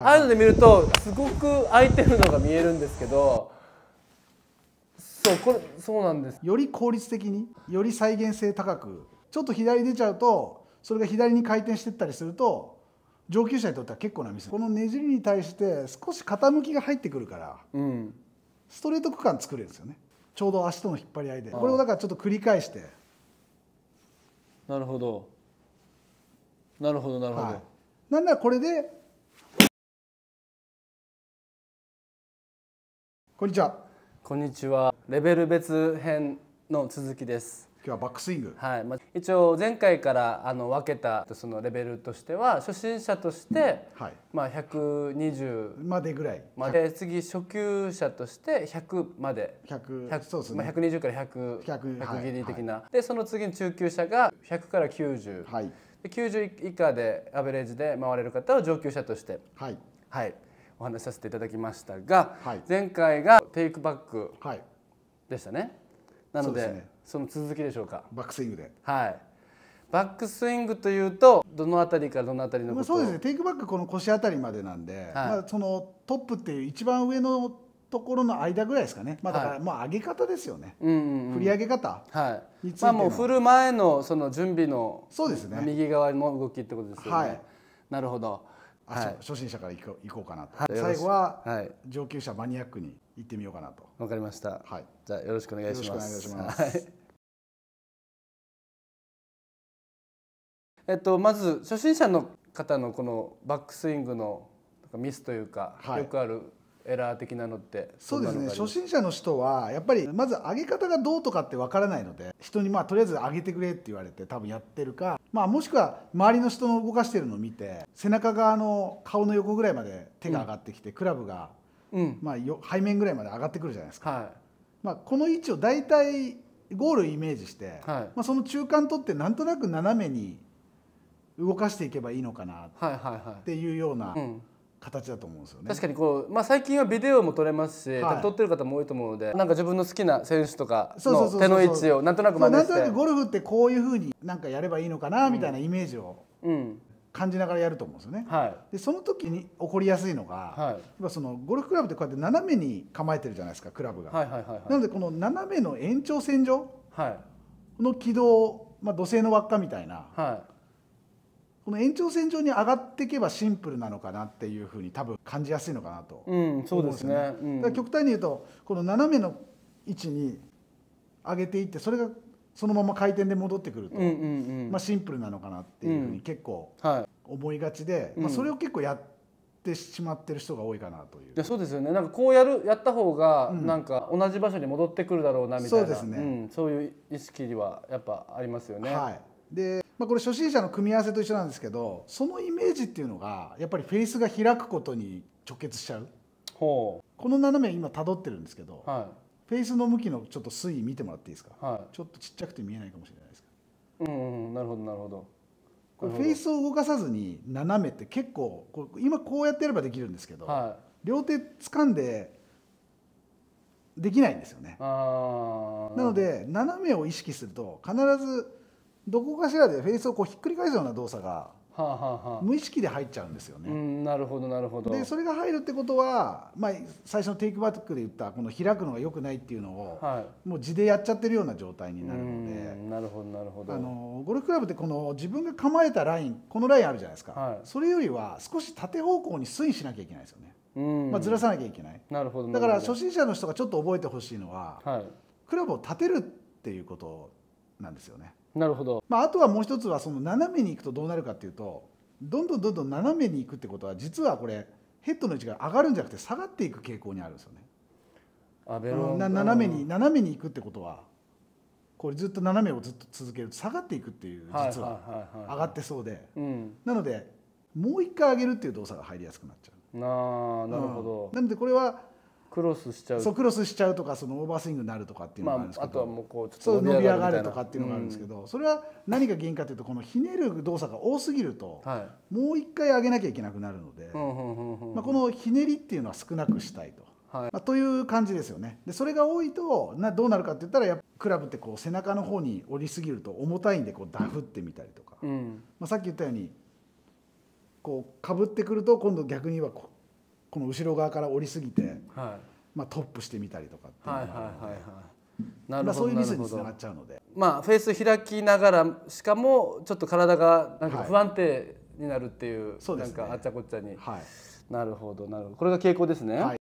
ああいうので見るとすごく空いてるのが見えるんですけどそうこれそうなんですより効率的により再現性高くちょっと左出ちゃうとそれが左に回転してったりすると上級者にとっては結構なミスこのねじりに対して少し傾きが入ってくるから、うん、ストレート区間作れるんですよねちょうど足との引っ張り合いでこれをだからちょっと繰り返してなるほどなるほどなるほど、はい、なんならこれでこんにちは。こんにちは。レベル別編の続きです。今日はバックスイング。はい。まあ、一応前回からあの分けたそのレベルとしては初心者として、はい、まあ120までぐらい。まで次初級者として100まで。100。100そうですね。まあ120から100。100。100ギリ的な。はいはい、でその次に中級者が100から90。はい。90以下でアベレージで回れる方を上級者として。はい。はい。お話しさせていただきましたが、はい、前回がテイクバックでしたね、はい、なので、ね、その続きでしょうかバックスイングではいバックスイングというとどの辺りからどの辺りのことそうですねテイクバックこの腰辺りまでなんで、はい、まあ、そのトップっていう一番上のところの間ぐらいですかね、まあ、だから、まあ上げ方ですよね、うんうんうん、振り上げ方はい、まあ、もう振る前のその準備のそうですね右側の動きってことですよね、はい、なるほどはい、初心者から行こう行こうかなと、はい、最後は、はい、上級者マニアックに行ってみようかなとわかりました、はい、じゃあよろしくお願いしますえっとまず初心者の方のこのバックスイングのミスというか、よくあるエラー的なのってそうですね初心者の人はやっぱりまず上げ方がどうとかってわからないので人にまあとりあえず上げてくれって言われて多分やってるかまあ、もしくは周りの人の動かしてるのを見て背中側の顔の横ぐらいまで手が上がってきて、クラブが、まあ、背面ぐらいまで上がってくるじゃないですか、はい、まあ、この位置を大体ゴールイメージして、はい、まあ、その中間取ってなんとなく斜めに動かしていけばいいのかなっていうような。はいはいはいうん形だと思うんですよね確かにこう、まあ、最近はビデオも撮れますし、はい、撮ってる方も多いと思うのでなんか自分の好きな選手とかの手の位置をなんとなく真似してなんとなくゴルフってこういうふうになんかやればいいのかなみたいなイメージを、感じながらやると思うんですよね、はい、でその時に起こりやすいのが、はい、そのゴルフクラブってこうやって斜めに構えてるじゃないですかクラブが、はいはいはいはい、なのでこの斜めの延長線上の軌道、まあ、土星の輪っかみたいな、はこの延長線上に上がっていけばシンプルなのかなっていうふうに多分感じやすいのかなと、うん、そうですね、うん、だから極端に言うとこの斜めの位置に上げていってそれがそのまま回転で戻ってくると、まあ、シンプルなのかなっていうふうに結構思いがちで、まあ、それを結構やってしまってる人が多いかなという、うそうですよねなんかこうやるやった方がなんか同じ場所に戻ってくるだろうなみたいな、そうですね、そういう意識にはやっぱありますよね。はい、でまあ、これ初心者の組み合わせと一緒なんですけどそのイメージっていうのがやっぱりフェイスが開くことに直結しちゃうほうこの斜め今たどってるんですけど、はい、フェイスの向きのちょっと推移見てもらっていいですか、はい、ちょっとちっちゃくて見えないかもしれないですけどうん、なるほどなるほどこれフェイスを動かさずに斜めって結構こう今こうやってやればできるんですけど、はい、両手掴んでできないんですよねなので斜めを意識すると必ずどこかしらでフェイスをこうひっくり返すような動作がはは無意識で入っちゃうんですよね。なるほどなるほど。でそれが入るってことは、まあ、最初のテイクバックで言ったこの開くのがよくないっていうのを、はい、もう地でやっちゃってるような状態になるのでなるほどなるほどあのゴルフクラブってこの自分が構えたラインこのラインあるじゃないですか、はい、それよりは少し縦方向に推移しなきゃいけないですよね、うんまあ、ずらさなきゃいけないなるほどだから初心者の人がちょっと覚えてほしいのは、はい、クラブを立てるっていうことなんですよね。なるほど、まあ、あとはもう一つはその斜めに行くとどうなるかっていうとどんどんどんどん斜めに行くってことは実はこれヘッドの位置が上がるんじゃなくて下がっていく傾向にあるんですよね。あベロ斜めに斜めに行くってことはこれずっと斜めをずっと続けると下がっていくっていう実は上がってそうで、うん、なのでもう一回上げるっていう動作が入りやすくなっちゃう。あなるほど、うん、なのでこれはクロスしちゃうそうクロスしちゃうとかそのオーバースイングになるとかっていうのがあるんですけど、まあ、あとはもうこうちょっと伸び上がるとかっていうのがあるんですけど、うん、それは何が原因かというとこのひねる動作が多すぎると、はい、もう一回上げなきゃいけなくなるので、まあ、このひねりっていうのは少なくしたいと。はいまあ、という感じですよねでそれが多いとなどうなるかって言ったらやっぱクラブってこう背中の方に折りすぎると重たいんでこうダフってみたりとか、うん、まあ、さっき言ったようにこうかぶってくると今度逆にはここの後ろ側から折りすぎてまあ、トップしてみたりとかっていうのがなるほどそういうミスにつながっちゃうのでまあフェース開きながらしかもちょっと体がなんか不安定になるっていう、はい、なんかあっちゃこっちゃに、はい、なるほどなるほどこれが傾向ですね、はい、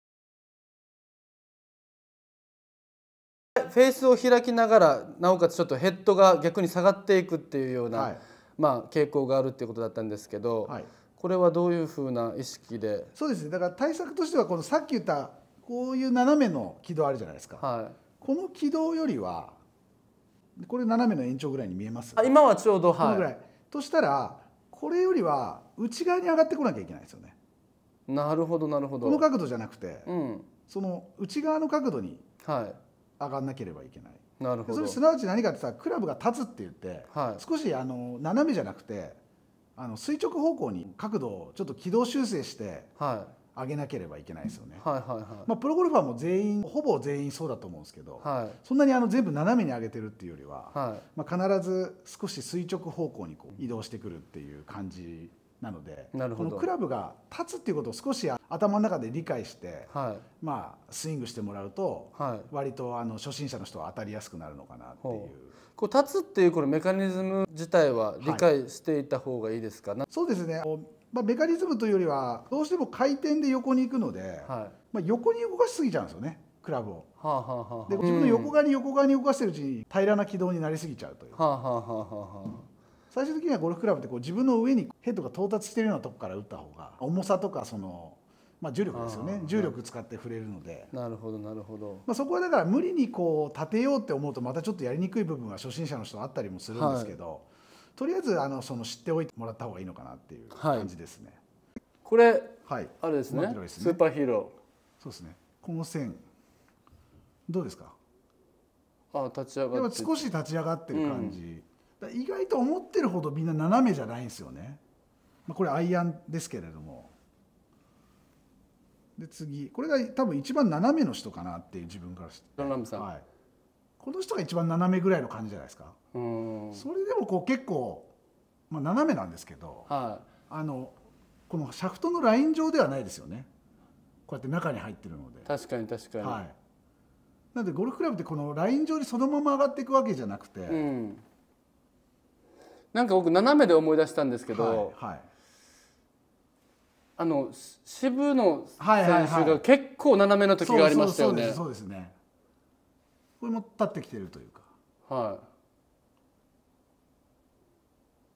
フェースを開きながらなおかつちょっとヘッドが逆に下がっていくっていうような、はい、まあ傾向があるっていうことだったんですけど、これはどういうふうな意識でそうですねだから対策としてはこのさっき言ったこういう斜めの軌道あるじゃないですか、はい、この軌道よりはこれ斜めの延長ぐらいに見えますあ今はちょうどはいこのぐらいとしたらこれよりは内側に上がってこなきゃいけないですよねなるほどなるほどこの角度じゃなくて、うん、その内側の角度に上がんなければいけない、なるほどそれすなわち何かってさクラブが立つって言って、はい、少しあの斜めじゃなくてあの垂直方向に角度をちょっと軌道修正して、は上げなければいけないですよね、はいはいはいまあ、プロゴルファーも全員ほぼ全員そうだと思うんですけど、はい、そんなにあの全部斜めに上げてるっていうよりは、はいまあ、必ず少し垂直方向にこう移動してくるっていう感じなのでなるほどこのクラブが立つっていうことを少し頭の中で理解して、はい、まあ、スイングしてもらうと、はい、割とあの初心者の人は当たりやすくなるのかなっていう。こう立つっていうこのメカニズム自体は理解していた方がいいですか、はい、そうですねまあ、メカニズムというよりはどうしても回転で横に行くので、はい、まあ、横に動かしすぎちゃうんですよねクラブを、はあはあはあ、で自分の横側に横側に動かしてるうちに平らな軌道になりすぎちゃうという、はあはあはあはあ、最終的にはゴルフクラブってこう自分の上にヘッドが到達してるようなとこから打った方が重さとかその、まあ、重力ですよね重力使って触れるのでなるほどなるほど、まあ、そこはだから無理にこう立てようって思うとまたちょっとやりにくい部分は初心者の人あったりもするんですけど、はいとりあえずあのその知っておいてもらった方がいいのかなっていう感じですね。はい、これ、はい、あれですね、ね、スーパーヒーロー。そうですね。この線どうですか。あ立ち上がっ少し立ち上がってる感じ。うん、意外と思ってるほどみんな斜めじゃないんですよね。まあこれアイアンですけれども。で次これが多分一番斜めの人かなっていう自分からして。ラムさん。はい。この人が一番斜めぐらいの感じじゃないですか。それでもこう結構、まあ、斜めなんですけど、はい、あのこのシャフトのライン上ではないですよねこうやって中に入ってるので確かに確かに、はい、なのでゴルフクラブってこのライン上にそのまま上がっていくわけじゃなくて、うん、なんか僕斜めで思い出したんですけど、はい、はい、あの渋野選手が結構斜めの時がありましたよね、そうですねこれも立ってきてるというかはい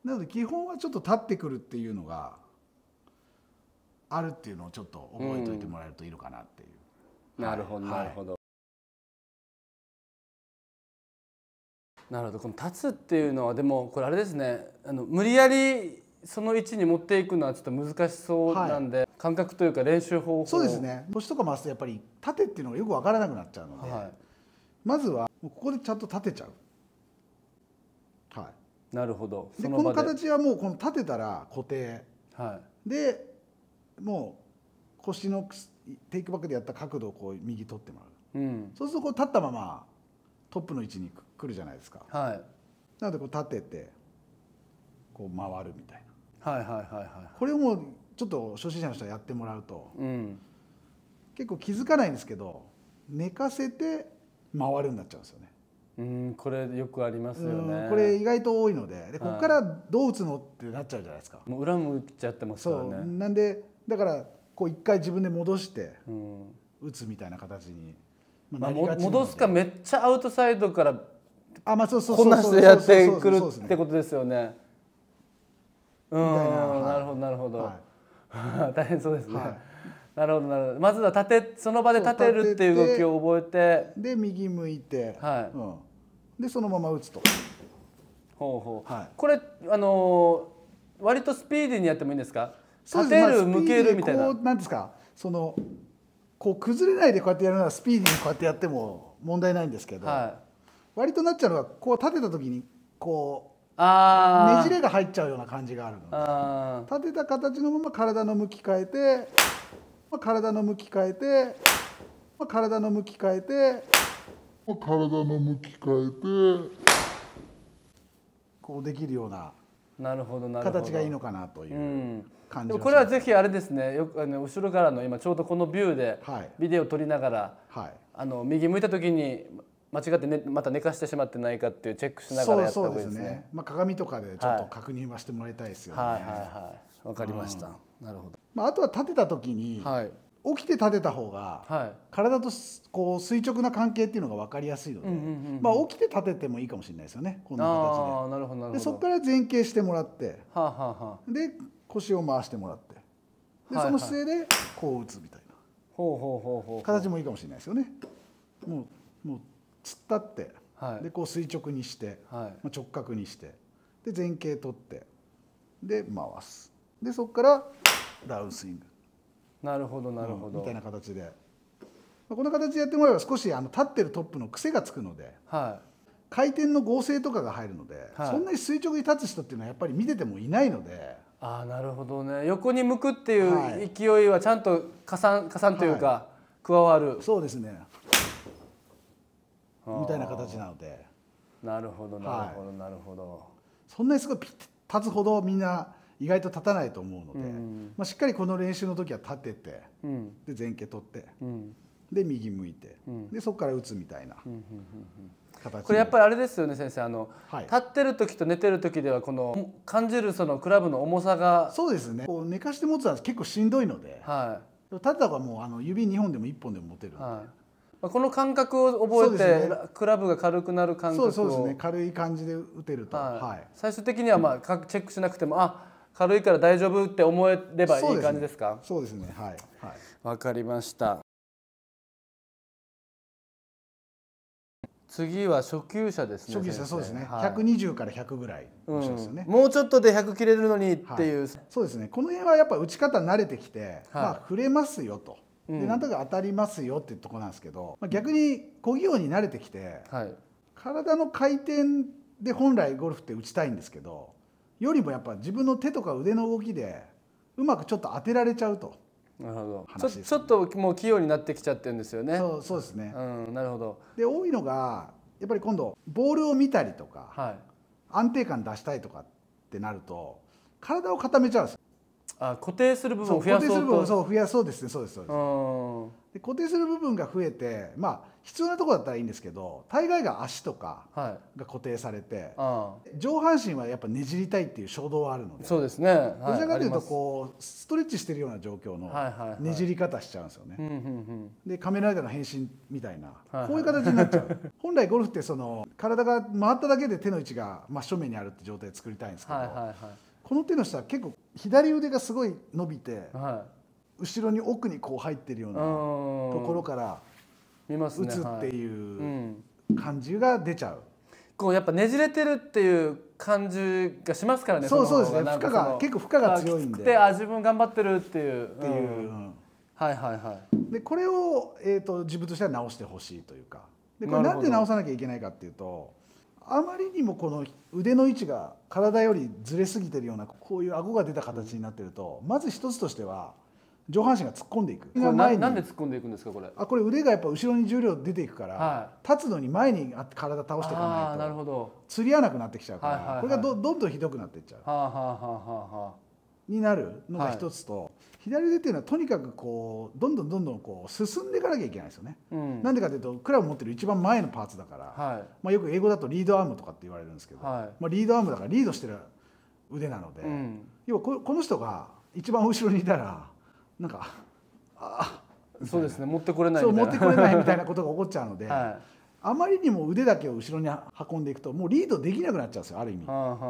なので基本はちょっと立ってくるっていうのがあるっていうのをちょっと覚えておいてもらえるといいのかなっていう。うんはい、なるほど、はい、なるほど。なるほどこの立つっていうのはでもこれあれですねあの無理やりその位置に持っていくのはちょっと難しそうなんで、はい、感覚というか練習方法そうですね腰とか回すとやっぱり立てっていうのがよく分からなくなっちゃうので、まずはここでちゃんと立てちゃうなるほどでこの形はもうこの立てたら固定、はい、でもう腰のテイクバックでやった角度をこう右取ってもらう、うん、そうするとこう立ったままトップの位置に来るじゃないですか、はい、なのでこう立ててこう回るみたいな、はいはいはいはい、これをもうちょっと初心者の人はやってもらうと、うん、結構気づかないんですけど寝かせて回るになっちゃうんですよねうんこれよくありますよねこれ意外と多いのででここからどう打つのってなっちゃうじゃないですかもう裏向っちゃってますからねなんでだからこう一回自分で戻して打つみたいな形に、まあ、戻すかめっちゃアウトサイドからあまあそうそうそうそうそうそうそうそうそうそうそうなるほどなるほど、はい、大変そうですね、はいなるほどなるほどまずは立てその場で立てるっていう動きを覚えてで右向いて、はいうん、でそのまま打つとほうほう、はい、これあのー、割とスピーディーにやってもいいんですか立てる、まあ、向けるみたいななんですかそのこう崩れないでこうやってやるならスピーディーにこうやってやっても問題ないんですけど、はい、割となっちゃうのはこう立てた時にこうあねじれが入っちゃうような感じがあるので立てた形のまま体の向き変えて体の向き変えて体の向き変えて体の向き変えてこうできるようななるほど形がいいのかなという感じ、これはぜひあれですねよくあの後ろからの今ちょうどこのビューでビデオを撮りながら、はい、あの右向いた時に間違って、ね、また寝かしてしまってないかっていうチェックしながらやった方がいいですね。すねまあ、鏡とかでちょっと確認はしてもらいたいですよね。はい、はいはいはいわかりました、うん、なるほど、まあ、あとは立てた時に、はい、起きて立てた方が、はい、体とこう垂直な関係っていうのが分かりやすいので、うんまあ、起きて立ててもいいかもしれないですよねこんな形でなるほどでそこから前傾してもらって、はあはあ、で腰を回してもらってで、その姿勢でこう打つみたいな、ほうほうほうほう形もいいかもしれないですよね。もうもう突っ立って、はい、でこう垂直にして、はい、まあ、直角にしてで前傾取ってで回すでそこからダウンスイングなるほどなるほど、うん、みたいな形で、この形でやってもらえば少しあの立ってるトップの癖がつくので、はい、回転の合成とかが入るので、はい、そんなに垂直に立つ人っていうのはやっぱり見ててもいないので。ああなるほどね横に向くっていう勢いはちゃんと加算加算というか、加わるそうですねみたいな形なのでなるほどなるほど、なるほどそんなにすごいピッて立つほどみんな意外と立たないと思うので、まあ、しっかりこの練習の時は立てて、で前傾取って、で右向いて、でそこから打つみたいな。これやっぱりあれですよね先生あの、はい、立ってる時と寝てる時ではこの感じるそのクラブの重さがそうですねこう寝かして持つのは結構しんどいので、はい、立った方がもうあの指2本でも1本でも持てるので、はい、この感覚を覚えて、ね、クラブが軽くなる感覚をそうですね軽い感じで打てると、はい最終的にはまあチェックしなくてもあ軽いから大丈夫って思えればいい感じですかそうですね、ね、はい、はい、分かりました次は初級者ですね初級者そうですね、はい、120から100ぐらい、ねうん、もうちょっとで100切れるのにっていう、はい、そうですねこの辺はやっぱ打ち方慣れてきて、はい、まあ触れますよと。でなんとか当たりますよっていうとこなんですけど、まあ、逆に小技に慣れてきて、はい、体の回転で本来ゴルフって打ちたいんですけどよりもやっぱ自分の手とか腕の動きでうまくちょっと当てられちゃうと。なるほどちょちょっともう器用になってきちゃってるんですよね。そうそうですね、うん、なるほどで多いのがやっぱり今度ボールを見たりとか、はい、安定感出したいとかってなると体を固めちゃうんですあ固定する部分を増やそうとそう増やそうですねそうですそうですで固定する部分が増えてまあ必要なところだったらいいんですけど大概が足とかが固定されて、はい、上半身はやっぱねじりたいっていう衝動はあるのでそうですね、どちらかというとこうストレッチしてるような状況のねじり方しちゃうんですよね、はいはいはい、で仮面ライダーの変身みたいな、はいはい、こういう形になっちゃう 本来ゴルフってその体が回っただけで手の位置が真正面にあるって状態作りたいんですけど、はいはいはいこの手の人は結構左腕がすごい伸びて、はい、後ろに奥にこう入ってるようなところから打つっていう感じが出ちゃう。こうやっぱねじれてるっていう感じがしますからね。そうそうですね。負荷が結構負荷が強いんで。あ自分頑張ってるっていう。っていう。うん、はいはいはい。でこれをえっ、ー、と自分としては直してほしいというか。でこれなんで直さなきゃいけないかっていうと、あまりにもこの腕の位置が体よりずれすぎてるようなこういう顎が出た形になってるとまず一つとしては上半身が突っ込んでいくこれなんで突っ込んでいくんですかこれあこれ腕がやっぱ後ろに重量出ていくから、はい、立つのに前に体倒していかないとなるほど釣り合わなくなってきちゃうから、はいはいはい、これがどどんどんひどくなっていっちゃう、はあはあはあ、になるのが一つと、はい左腕っていうのはとにかくこうどんどんどんどんこう進んでいかなきゃいけないですよね。うん、なんでかというとクラブ持ってる一番前のパーツだから、はい、まあ、よく英語だとリードアームとかって言われるんですけど、はい、まあ、リードアームだからリードしてる腕なので、うん、要はこの人が一番後ろにいたらなんかああそうですね持ってこれないみたいなそう持ってこれないみたいなことが起こっちゃうので。はいあまりにも腕だけを後ろに運んでいくともうリードできなくなっちゃうんですよある意味、はあはあはあ、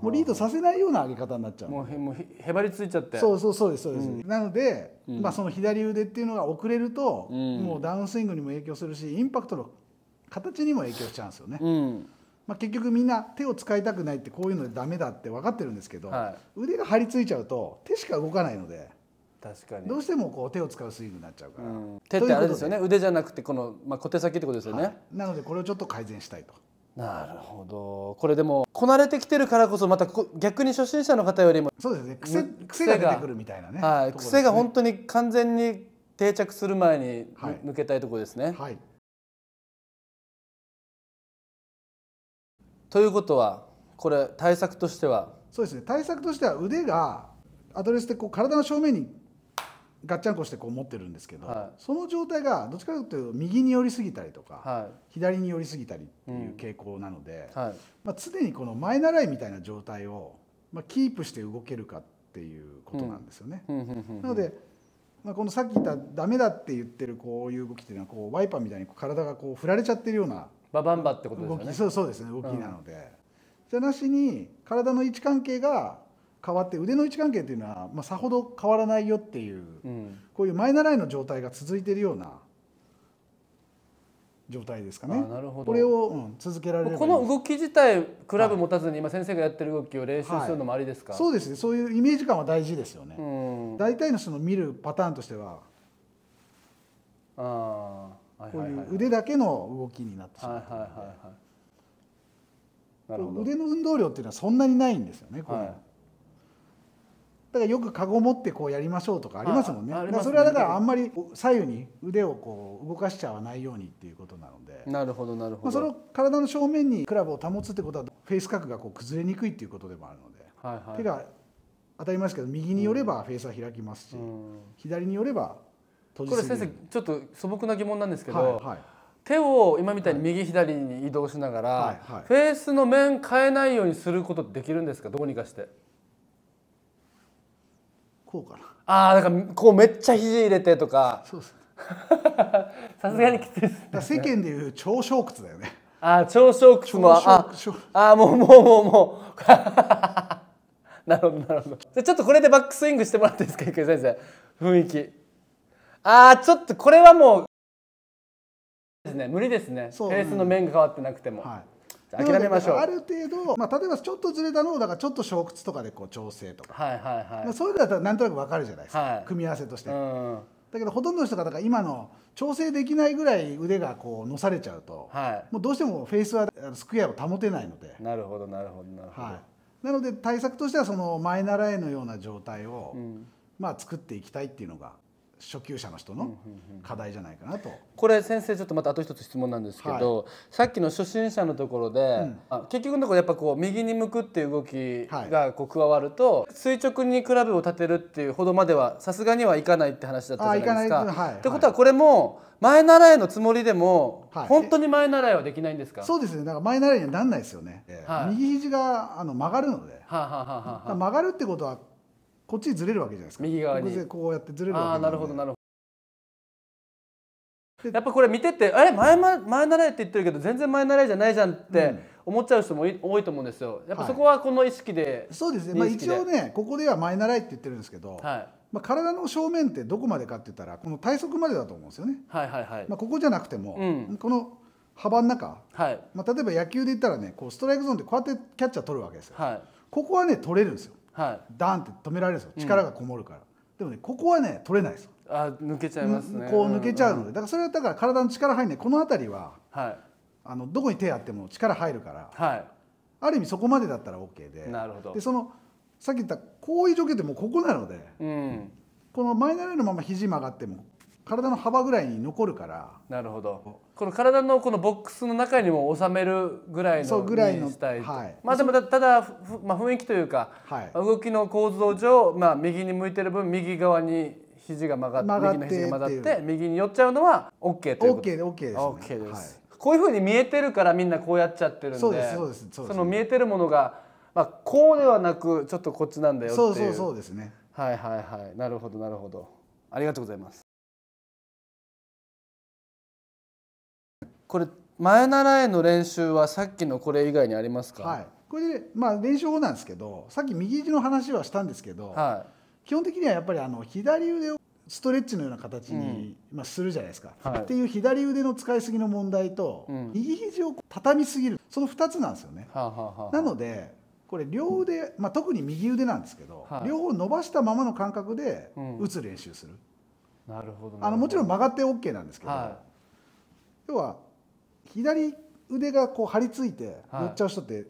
もうリードさせないような上げ方になっちゃうもうへもうへばりついちゃってそうそうそうですそうです、うん、なので、うん、まあ、その左腕っていうのが遅れると、うん、もうダウンスイングにも影響するしインパクトの形にも影響しちゃうんですよね、まあ、結局みんな手を使いたくないってこういうのでダメだって分かってるんですけど、はい、腕が張り付いちゃうと手しか動かないので確かにどうしてもこう手を使うスイングになっちゃうから、うん、手ってあれですよね腕じゃなくてこの、まあ、小手先ってことですよね、はい、なのでこれをちょっと改善したいとなるほどこれでもこなれてきてるからこそまた逆に初心者の方よりもそうですね癖癖が出てくるみたいなね,、はい、ね癖が本当に完全に定着する前に、抜けたいところですね、はい、ということはこれ対策としてはそうですね対策としては腕がアドレスでこう体の正面にガッチャンコしてこう持ってるんですけど、はい、その状態がどっちかというと右に寄りすぎたりとか、はい、左に寄りすぎたりっていう傾向なので、うんはい、まあ、常にこの前習いみたいな状態を、まあ、キープして動けるかっていうことなんですよね。なので、まあ、このさっき言ったダメだって言ってるこういう動きっていうのはこうワイパーみたいに体がこう振られちゃってるようなババンバってことですね。そうそうですね動きなので、うん、じゃなしに体の位置関係が変わって腕の位置関係っていうのは、まあ、さほど変わらないよっていう、うん、こういう前習いの状態が続いているような状態ですかねこれを、うん、続けられるこの動き自体クラブ持たずに、今先生がやってる動きを練習するのもありですか、はい、そうですねそういうイメージ感は大事ですよね、うん、大体のその見るパターンとしてはあこういう腕だけの動きになってしまう、はいはい、腕の運動量っていうのはそんなにないんですよね、はいだからよくカゴ持ってこうやりましょうとかありますもんね。ねそれはだからあんまり左右に腕をこう動かしちゃわないようにっていうことなので。なるほどなるほど。まあ、その体の正面にクラブを保つってことはフェイス角がこう崩れにくいっていうことでもあるので。はいはい、手が当たりますけど右によればフェイスは開きますし、うん、左によれば閉じこれ先生ちょっと素朴な疑問なんですけど、はいはい、手を今みたいに右左に移動しながら、はいはいはい、フェースの面変えないようにすることできるんですかどうにかして。こうかなああだからこうめっちゃ肘入れてとかそうですさすがにきついです、ね、世間でいう長小屈だよねああ長小屈もああもうもうもうもう なるほどなるほどちょっとこれでバックスイングしてもらっていいですか池恵先生雰囲気ああちょっとこれはもうですね無理ですねフェースの面が変わってなくても、はい諦めましょうある程度、まあ、例えばちょっとずれたのをだからちょっと小靴とかでこう調整とか、はいはいはい、そういうのだったらなんとなく分かるじゃないですか、はい、組み合わせとして。うんだけどほとんどの人がだから今の調整できないぐらい腕がこうのされちゃうと、はい、もうどうしてもフェイスはスクエアを保てないのでなるほどなるほどなるほど、はい、なので対策としてはその前習いのような状態を、うん、まあ、作っていきたいっていうのが初級者の人の課題じゃないかなと、これ先生ちょっとまたあと一つ質問なんですけど、はい、さっきの初心者のところで、うん、結局のところやっぱこう右に向くっていう動きがこう加わると、はい、垂直にクラブを立てるっていうほどまではさすがにはいかないって話だったじゃないですか。はい、ってことはこれも前習いのつもりでも、はい、本当に前習いはできないんですかそうですねだから前習いにはならないですよね、はい、右肘があの曲がるので、はあはあはあ、曲がるってことはこっちずれるわけじゃないですか右側にこうやってずれるわけあなるほどなるほどやっぱこれ見てて「あれ前前習いって言ってるけど全然前習いじゃないじゃん」って思っちゃう人も多いと思うんですよやっぱそこはこの意識で、はい、そうですね、まあ、一応ねここでは前習いって言ってるんですけど、はいまあ、体の正面ってどこまでかって言ったらこの体側までだと思うんですよね。はいはいはいまあ、ここじゃなくても、うん、この幅の中、はいまあ、例えば野球で言ったらねこうストライクゾーンってこうやってキャッチャー取るわけですよ。はい、ここはね取れるんですよ。はい、ダンって止められるんですよ力がこもるから、うん、でもねここはね取れないですよあ抜けちゃいますねこう抜けちゃうので、うんうん、だからそれはだから体の力入んないこの辺りは、はい、あのどこに手やっても力入るから、はい、ある意味そこまでだったら OK でなるほどでそのさっき言ったこういう状況ってもうここなので、うん、このマイナーレのまま肘曲がっても体の幅ぐらいに残るからなるほどこの体のこのボックスの中にも収めるぐらいのぐらいのしたい、はい、まあでもただまあ、雰囲気というか、はい、動きの構造上、まあ、右に向いてる分右側に肘が曲がってがって右の肘が曲がって右に寄っちゃうのは OK ということ OK で OK です、ね、OK です、はい、こういうふうに見えてるからみんなこうやっちゃってるんでそうですそうですその見えてるものが、まあ、こうではなくちょっとこっちなんだよっていうそうそうそうですねはいはいはいなるほどなるほどありがとうございますこれ前習いの練習はさっきのこれ以外にありますか、はい、これで、まあ、練習法なんですけどさっき右肘の話はしたんですけど、はい、基本的にはやっぱりあの左腕をストレッチのような形に、うん、まあ、するじゃないですか、はい、っていう左腕の使いすぎの問題と、うん、右肘を畳みすぎるその2つなんですよね。はあはあはあ、なのでこれ両腕、まあ、特に右腕なんですけど、はい、両方伸ばしたままの感覚で打つ練習する、うん、なるほどあのもちろん曲がって OK なんですけど、はい、要は左腕がこう張り付いて乗っちゃう人って、はい、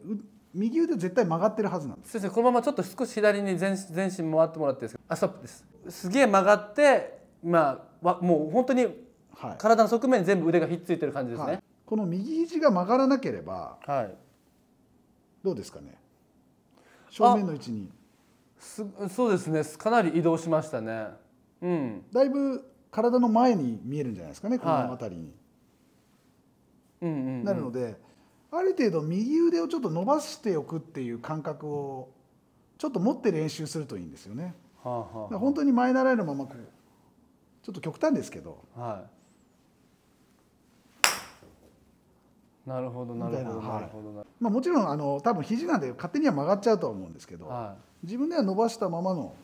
右腕絶対曲がってるはずなんです先生このままちょっと少し左に全全身回ってもらっていいですかあストップですすげえ曲がってまあもう本当に体の側面に全部腕がひっついてる感じですね、はい、この右肘が曲がらなければ、はい、どうですかね正面の位置にすそうですねかなり移動しましたねうんだいぶ体の前に見えるんじゃないですかねこの辺りに、はいなるので、ある程度右腕をちょっと伸ばしておくっていう感覚をちょっと持って練習するといいんですよね。はあはあ、本当に前習いのままちょっと極端ですけど、はい、なるほどなるほどなるほど、はまあ、もちろんあの多分肘なんで勝手には曲がっちゃうとは思うんですけど、はい、自分では伸ばしたままの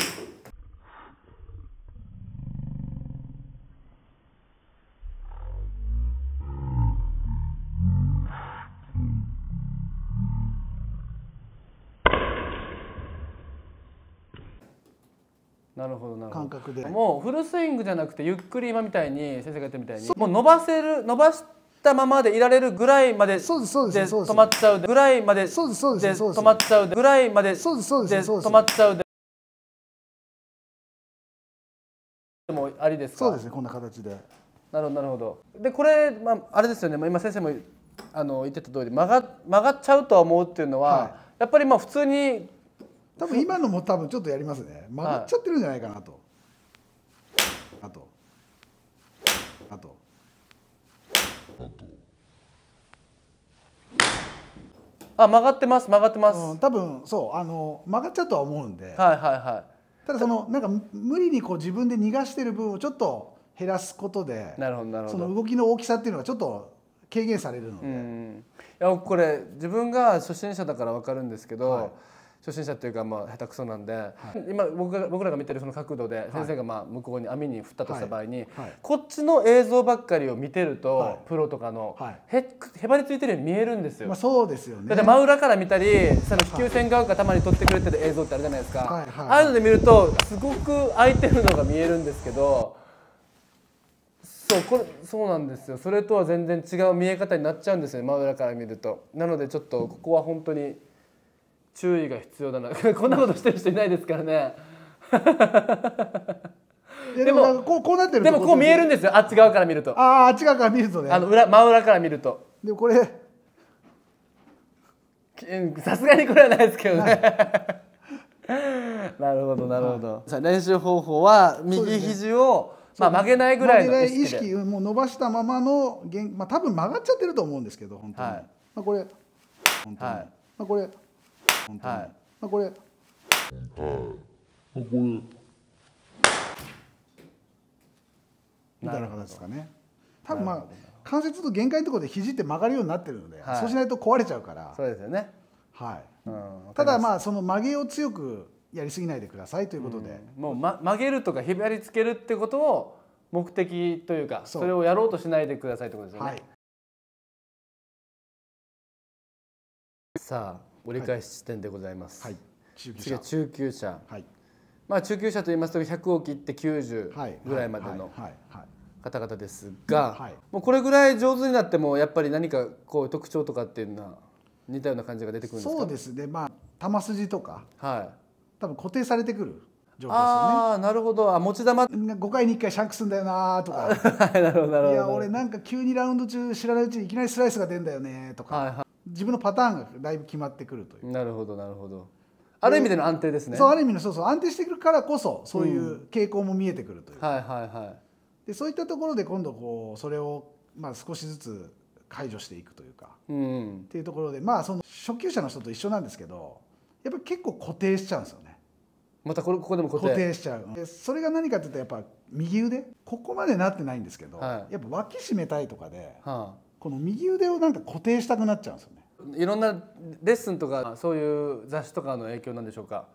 なるほどなるほど感覚でもうフルスイングじゃなくてゆっくり今みたいに先生が言ったみたいにもう伸ばせる伸ばしたままでいられるぐらいまで止まっちゃうぐらいまで止まっちゃうぐらいまでで止まっちゃうでもありですかそうですねこんな形でなるほどなるほどでこれ、まあ、あれですよね今先生もあの言ってた通り曲が曲がっちゃうとは思うっていうのは、はい、やっぱりまあ普通に多分今のも多分ちょっとやりますね曲がっちゃってるんじゃないかなと、はい、あとあとあ曲がってます曲がってます、うん、多分そうあの曲がっちゃうとは思うんではいはいはいただそのなんか無理にこう自分で逃がしてる分をちょっと減らすことでなるほどなるほどその動きの大きさっていうのがちょっと軽減されるので、いやこれ自分が初心者だから分かるんですけど、はい初心者というかまあ下手くそなんで、はい、今僕が僕らが見てるその角度で先生がまあ向こうに網に振ったとした場合に、こっちの映像ばっかりを見てると、プロとかの、へへばりついてるように見えるんですよ。まあ、そうですよねだって真裏から見たりその飛球線側がたまに撮ってくれてる映像ってあるじゃないですか、はいはい、ああいうので見るとすごく空いてるのが見えるんですけど。そうこれそうなんですよそれとは全然違う見え方になっちゃうんですよ真裏から見るとなのでちょっとここは本当に注意が必要だな こんなことしてる人いないですからね でもこうこうなってるでもこう見えるんですよあっち側から見るとあああっち側から見るとねあの裏真裏から見るとでもこれさすがにこれはないですけどね、なるほどなるほど、さ練習方法は右肘を、ね、まあ、曲げないぐらいの意識もう伸ばしたままの、まあ、多分曲がっちゃってると思うんですけど本当に、はい、まあ、これ本当に、はい、まあ、これ本当に、はいまあ、これ、はい、これみたいな形ですかね多分まあ関節と限界のところで肘って曲がるようになってるので、はい、そうしないと壊れちゃうからそうですよねはい、うん、ただまあその曲げを強くやりすぎないでくださいということで、うん、もう、ま、曲げるとかひばりつけるってことを目的というかそれをやろうとしないでくださいってことですよね、はい、さあ折り返し地点でございます、はい、中級車中級車、はいまあ、中級者といいますと100を切って90ぐらいまでの方々ですがもうこれぐらい上手になってもやっぱり何かこう特徴とかっていうのは似たような感じが出てくるんですかそうですねまあ球筋とか、はい、多分固定されてくる。状況ですよね、ああなるほどあ持ち球5回に1回シャンクすんだよなとか なるほどいや俺なんか急にラウンド中知らないうちにいきなりスライスが出るんだよねとか、はいはい、自分のパターンがだいぶ決まってくるというなるほどなるほどある意味での安定ですねそうある意味のそうそう安定してくるからこそそういう傾向も見えてくるという、うん、はいはいはいでそういったところで今度こうそれをまあ少しずつ解除していくというか、うん、っていうところでまあその初級者の人と一緒なんですけどやっぱり結構固定しちゃうんですよねまたこれここでも固定しちゃうでそれが何かっていうとやっぱ右腕ここまでなってないんですけど、はい、やっぱ脇締めたいとかで、はあ、この右腕をなんか固定したくなっちゃうんですよねいろんなレッスンとかそういう雑誌とかの影響なんでしょうか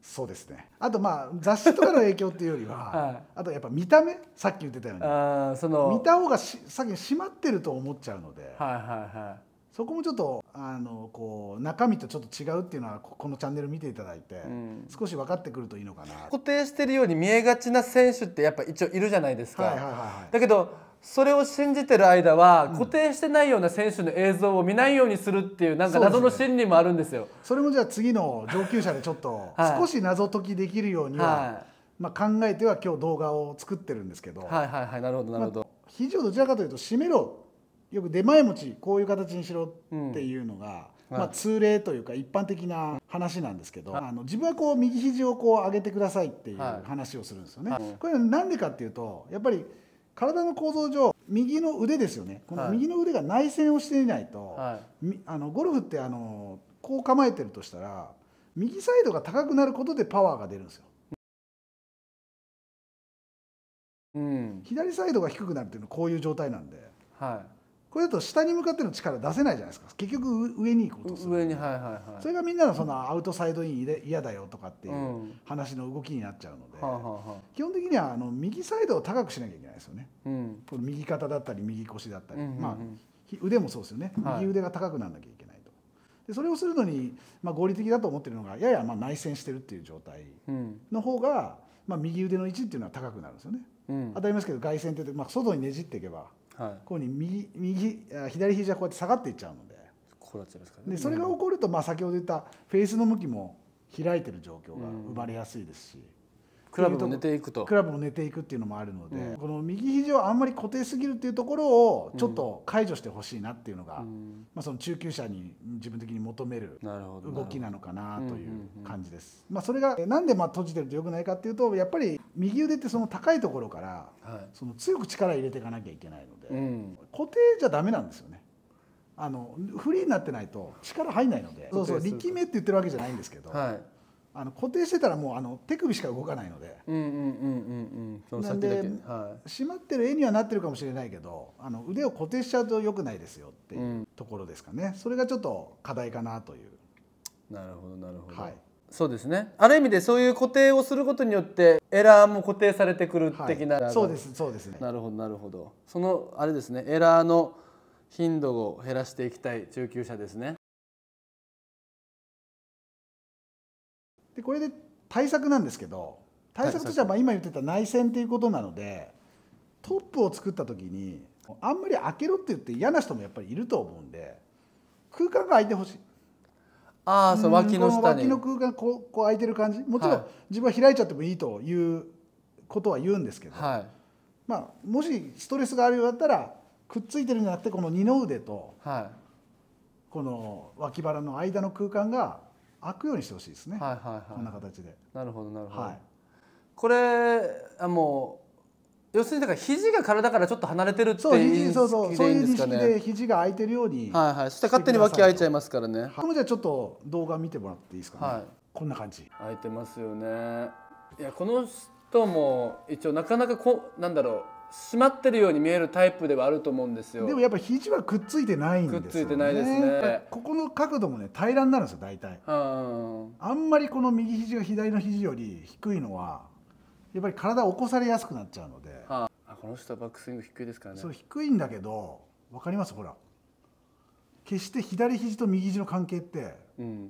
そうですねあとまあ雑誌とかの影響っていうよりは、はい、あとやっぱ見た目さっき言ってたようにあその見た方がし先に閉まってると思っちゃうので、はいはいはい、そこもちょっとあのこう中身とちょっと違うっていうのはこのチャンネル見ていただいて、うん、少し分かってくるといいのかな固定してるように見えがちな選手ってやっぱ一応いるじゃないですか。はいはいはい、だけどそれを信じてる間は固定してないような選手の映像を見ないようにするっていうなんか謎の心理もあるんですよ。そ、ね,、れもじゃあ次の上級者でちょっと少し謎解きできるようには、はい、まあ、考えては今日動画を作ってるんですけど。はいはいはいなるほどなるほど。まあ、肘をどちらかというと締めろよく出前持ちこういう形にしろっていうのが、うん、まあ、通例というか一般的な話なんですけど、はい、あの自分はこう右肘をこう上げてくださいっていう話をするんですよね。はい、これなんでかっていうとやっぱり。体の構造上右の腕ですよねこの右の腕が内旋をしていないと、はい、あのゴルフってあのこう構えてるとしたら右サイドが高くなることでパワーが出るんですよ。うん、左サイドが低くなるっていうのはこういう状態なんで、はい、これだと下に向かっての力出せないじゃないですか結局上に行こうとする上に、はいはいはい、それがみんなのそのアウトサイドイン嫌だよとかっていう話の動きになっちゃうので、うんはあはあ、基本的にはあの右サイドを高くしなきゃいけないですよね、うん、この右肩だったり右腰だったり、うんうんうん、まあ、腕もそうですよね右腕が高くならなきゃいけないと、はい、でそれをするのに、まあ、合理的だと思ってるのがややまあ内旋してるっていう状態の方が、まあ、右腕の位置っていうのは高くなるんですよね、うん、当たりますけど外旋ってまあ、外にねじっていけばこういうふうに右右左肘がこうやって下がっていっちゃうのでこうなっちゃすかそれが起こると、まあ、先ほど言ったフェースの向きも開いてる状況が生まれやすいですし。クラブも寝ていくとクラブも寝ていくっていうのもあるので、うん、この右肘をあんまり固定すぎるっていうところをちょっと解除してほしいなっていうのが、うん、まあ、その中級者に自分的に求める動きなのかなという感じです。まあ、それがなんでまあ閉じてるとよくないかっていうとやっぱり右腕ってその高いところから、その強く力入れていかなきゃいけないので、固定じゃダメなんですよね。あのフリーになってないと力入んないのでそうそう力めって言ってるわけじゃないんですけど、はいあの固定してたらもうあの手首しか動かないので、うんうんうんうんうん、はい、締まってる絵にはなってるかもしれないけどあの腕を固定しちゃうとよくないですよっていうところですかね、それがちょっと課題かなという。なるほどなるほど、はい、そうですねある意味でそういう固定をすることによってエラーも固定されてくる的な、はい、そうですそうですねなるほどなるほどそのあれですねエラーの頻度を減らしていきたい中級者ですねでこれで対策なんですけど対策としてはまあ今言ってた内戦っていうことなのでトップを作った時にあんまり開けろって言って嫌な人もやっぱりいると思うんで空間が空いてほしい。ああその脇の下に脇の空間こうこう空いてる感じもちろん、自分は開いちゃってもいいということは言うんですけど、はい、まあ、もしストレスがあるようだったらくっついてるんじゃなくてこの二の腕と、はい、この脇腹の間の空間が開くようにしてほしいですね、はいはいはい、こんな形でなるほどなるほど、はい、これあもう要するにだから肘が体からちょっと離れてるっていうそうそうそういう意識で肘が開いてるようにはいはいそして勝手に脇開いちゃいますからね、こい、じゃちょっと動画見てもらっていいですかね、はい、こんな感じ開いてますよねいやこの人も一応なかなかこなんだろう締まってるように見えるタイプではあると思うんですよでもやっぱ肘はくっついてないんですよ、ね、くっついてないですねここの角度もね平らになるんですよ大体あんまりこの右肘が左の肘より低いのはやっぱり体を起こされやすくなっちゃうので、はあ、この人はバックスイング低いですからねそう低いんだけど分かりますほら決して左肘と右肘の関係って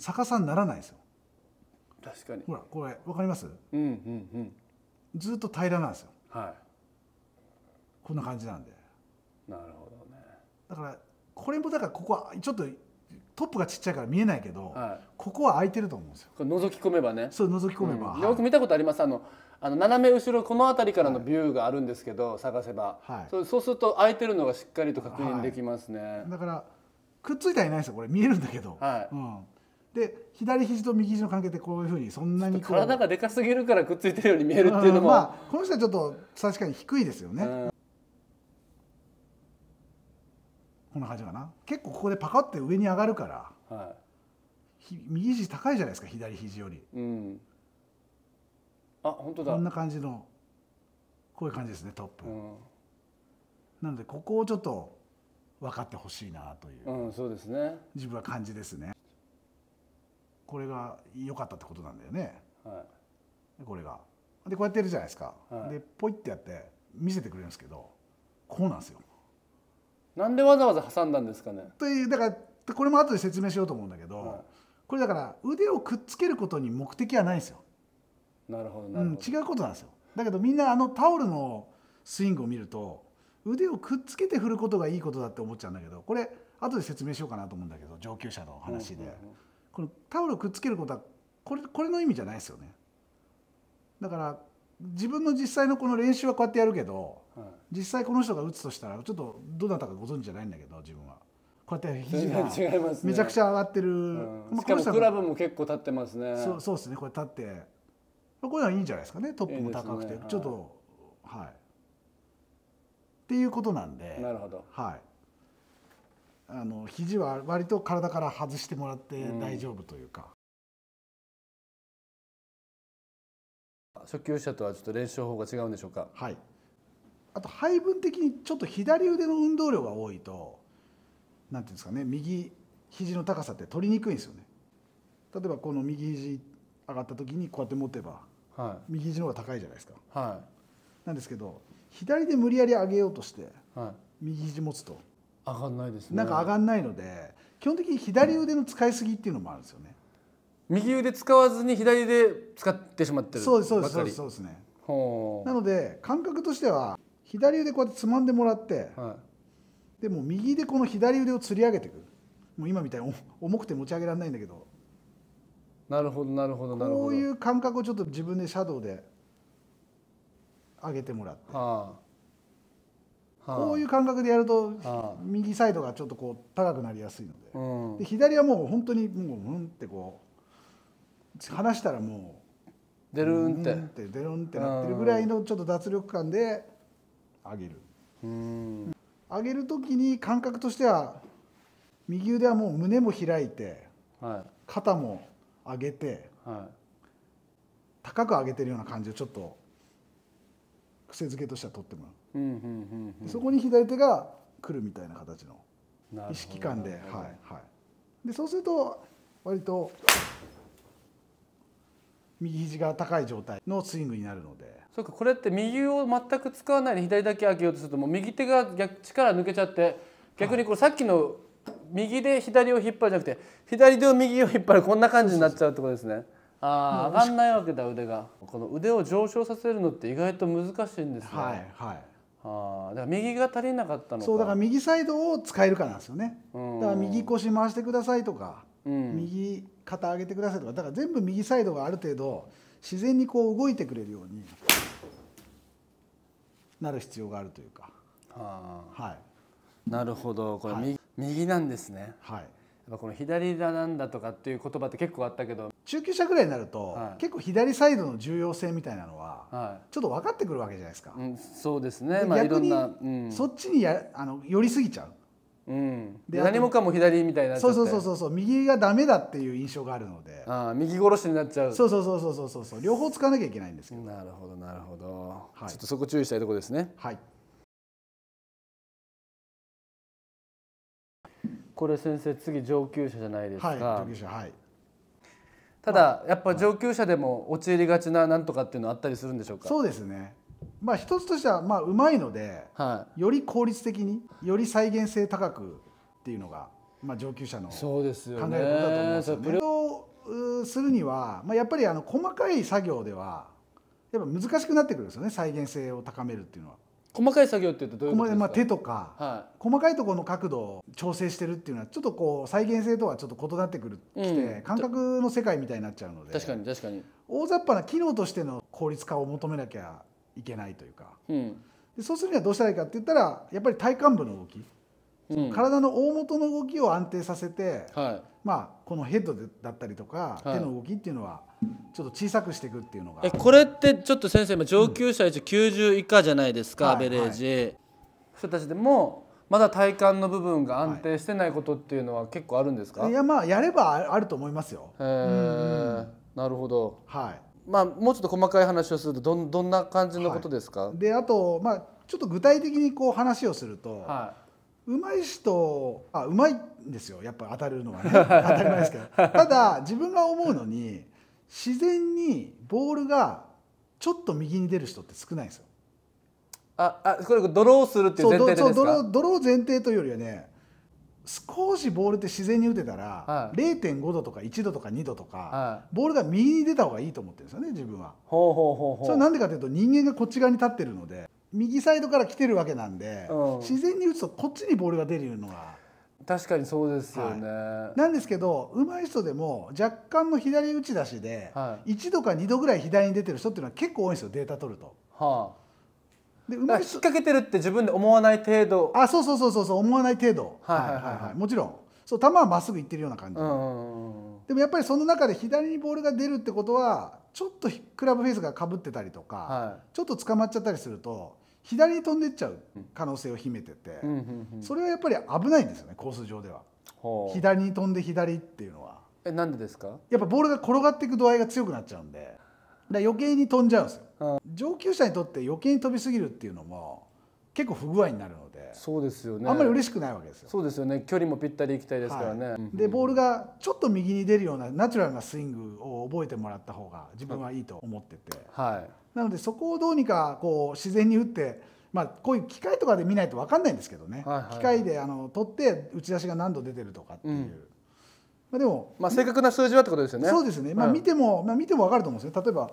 逆さにならないですよ、確かにほらこれ分かります、うんうんうん、ずっと平らなんですよ、はいこんな感じなんでなるほどねだからこれもだからここはちょっとトップがちっちゃいから見えないけど、はい、ここは空いてると思うんですよ覗き込めばねそう覗き込めば、うん、よく見たことありますあのあの斜め後ろこの辺りからのビューがあるんですけど、はい、探せば、はい、そうすると空いてるのがしっかりと確認できますね、だからくっついてはいないですよこれ見えるんだけど、はいうん、で左肘と右肘の関係ってこういうふうにそんなに体がでかすぎるからくっついてるように見えるっていうのも、まあ、この人はちょっと確かに低いですよね、うんこんな感じかな結構ここでパカって上に上がるから、はい、右肘高いじゃないですか左肘より、うん、あ本当だこんな感じのこういう感じですねトップ、うん、なのでここをちょっと分かってほしいなという、うん、そうですね自分は感じですねこれが良かったってことなんだよね、はい、これがでこうやってるじゃないですか、はい、でポイってやって見せてくれるんですけどこうなんですよなんでわざわざ挟んだんですかねというだからこれも後で説明しようと思うんだけど、はい、これだから腕をくっつけることに目的はないんですよ。なるほどうん、違うことなんですよ。だけどみんなあのタオルのスイングを見ると腕をくっつけて振ることがいいことだって思っちゃうんだけどこれ後で説明しようかなと思うんだけど上級者の話で、このタオルをくっつけることはこれこれの意味じゃないですよね。だから自分の実際のこの練習はこうやってやるけど実際この人が打つとしたらちょっとどなたかご存知じゃないんだけど自分はこうやって 肘がめちゃくちゃ上がってる、うん、しかもクラブも結構立ってますねそうそうですねこれ立ってこういうのはいいんじゃないですかねトップも高くて、ね、ちょっとはい、はい、っていうことなんでなるほどはいあの肘は割と体から外してもらって大丈夫というか、うん、初級者とはちょっと練習法が違うんでしょうかはいあと配分的にちょっと左腕の運動量が多いと何ていうんですかね右肘の高さって取りにくいんですよね例えばこの右肘上がった時にこうやって持てば、はい、右肘の方が高いじゃないですか、はい、なんですけど左で無理やり上げようとして、はい、右肘持つと上がんないですねなんか上がんないので基本的に左腕の使いすぎっていうのもあるんですよね、うん、右腕使わずに左で使ってしまってるそうですそうですそうですねなので感覚としては左腕こうやってつまんでもらって、はい、でも右でこの左腕をつり上げていくもう今みたいに重くて持ち上げられないんだけどなるほどなるほどなるほどこういう感覚をちょっと自分でシャドウで上げてもらって、はあはあ、こういう感覚でやると、はあ、右サイドがちょっとこう高くなりやすいのでうん、で左はもう本当にもううんってこう離したらもう。でるんってでるんってなってるぐらいのちょっと脱力感で上げるうん上げる時に感覚としては右腕はもう胸も開いて、はい、肩も上げて、はい、高く上げてるような感じをちょっと癖づけとしては取ってもらう,、そこに左手が来るみたいな形の意識感で,、はいはい、でそうすると割と右肘が高い状態のスイングになるのでそうかこれって右を全く使わないで左だけ上げようとするともう右手が逆力抜けちゃって逆にこれさっきの右で左を引っ張るじゃなくて左で右を引っ張るこんな感じになっちゃうってことですね。ああ、上がんないわけだ腕がこの腕を上昇させるのって意外と難しいんですねはいはいあだから右が足りなかったのそうだから右サイドを使えるかなんですよね、うん、だから右腰回してくださいとか、うん、右肩上げてくださいとかだから全部右サイドがある程度自然にこう動いてくれるようになる必要があるというか。あ、はい、なるほどこれ右はい、右なんですね。はいやっぱこの左だなんだとかっていう言葉って結構あったけど中級者ぐらいになると、はい、結構左サイドの重要性みたいなのは、はい、ちょっと分かってくるわけじゃないですか、うん、そうですね、まあ、逆に、うん、そっちにやあの寄りすぎちゃううん、何もかも左みたいなそうそうそうそう右がダメだっていう印象があるのであ右殺しになっちゃうそうそうそうそうそうそう両方使わなきゃいけないんですけどなるほどなるほど、はい、ちょっとそこ注意したいところですねはいこれ先生次上級者じゃないですか、はい、上級者はいただ、まあ、やっぱ上級者でも陥りがちななんとかっていうのはあったりするんでしょうか、そうですねまあ一つとしてはまあうまいので、はい、より効率的により再現性高くっていうのが、まあ、上級者の考えることだと思うんですよね。そをするには、まあ、やっぱりあの細かい作業ではやっぱ難しくなってくるんですよね再現性を高めるっていうのは。細かい作業ってどういうことですか、まあ、手とか、はい、細かいところの角度を調整してるっていうのはちょっとこう再現性とはちょっと異なってくる、うん、て感覚の世界みたいになっちゃうので確かに確かに大雑把な機能としての効率化を求めなきゃいけないというか、うん、でそうするにはどうしたらいいかって言ったらやっぱり体幹部の動き、うん、体の大元の動きを安定させて、はい、まあ、このヘッドでだったりとか、はい、手の動きっていうのはちょっと小さくしていくっていうのがこれってちょっと先生今上級者一応90以下じゃないですか、うん、アベレージ、はいはい、人たちでもまだ体幹の部分が安定してないことっていうのは結構あるんですか、いやまあやればあると思いますよ。へえ、うん、なるほど。はい。まあ、もうちょっと細かい話をするとどんどんな感じのことですか、はい、であと、まあ、ちょっと具体的にこう話をすると、はい、うまい人あうまいんですよやっぱ当たるのはね 当たり前ですけどただ自分が思うのに自然にボールがちょっと右に出る人って少ないんですよ。ああこれドローするっていう前提ですかそうドロー前提というよりはね少しボールって自然に打てたら、はい、0.5度とか1度とか2度とか、はい、ボールが右に出た方がいいと思ってるんですよね自分は。ほうほうほうほうそれはなんでかというと人間がこっち側に立ってるので右サイドから来てるわけなんで、うん、自然に打つとこっちにボールが出るのが。確かにそうですよね、はい、なんですけど上手い人でも若干の左打ち出しで、はい、1度か2度ぐらい左に出てる人っていうのは結構多いんですよデータ取ると。はあで引っ掛けてるって自分で思わない程度あそうそうそうそう思わない程度はいはいはい、はいはい、もちろんそう球はまっすぐいってるような感じ、うんうんうん、でもやっぱりその中で左にボールが出るってことはちょっとクラブフェイスがかぶってたりとか、はい、ちょっと捕まっちゃったりすると左に飛んでっちゃう可能性を秘めてて、うんうん、それはやっぱり危ないんですよねコース上では、うん、左に飛んで左っていうのはえなんでですかやっぱボールが転がっていく度合いが強くなっちゃうんでだ余計に飛んじゃうんですよ、うん、上級者にとって余計に飛びすぎるっていうのも結構不具合になるのでそうですよねあんまり嬉しくないわけですよそうですよね距離もぴったりいきたいですからね、はい、でボールがちょっと右に出るようなナチュラルなスイングを覚えてもらった方が自分はいいと思ってて、はい、なのでそこをどうにかこう自然に打ってまあ、こういう機械とかで見ないと分かんないんですけどね、はいはい機械であの取って打ち出しが何度出てるとかっていう、うまあ、でも、まあ、正確な数字はってことですよね。そうですね。まあ、見ても、うまあ、見てもわかると思うんですよ。例えば、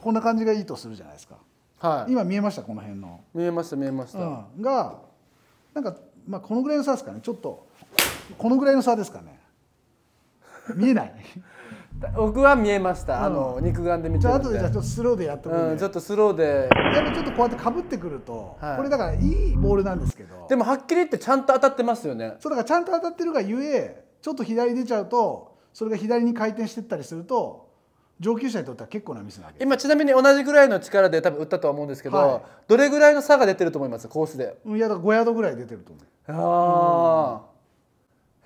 こんな感じがいいとするじゃないですか。はい。今見えました、この辺の。見えました、見えました。うん、が、なんか、まあ、このぐらいの差ですかね。ちょっと、このぐらいの差ですかね。見えない。僕は見えました。あの、肉眼で見てるんで。ゃあ、で、じゃ、ちょっとスローでやってもらってちょっとスローで。やっぱ、ちょっとこうやってかぶってくると、はい、これだから、いいボールなんですけど。でも、はっきり言って、ちゃんと当たってますよね。そう、だから、ちゃんと当たってるがゆえ。ちょっと左出ちゃうとそれが左に回転してったりすると上級者にとっては結構なミスなわけです今ちなみに同じぐらいの力で多分打ったとは思うんですけど、はい、どれぐらいの差が出てると思いますコースでいやだから5ヤードぐらい出てると思うあ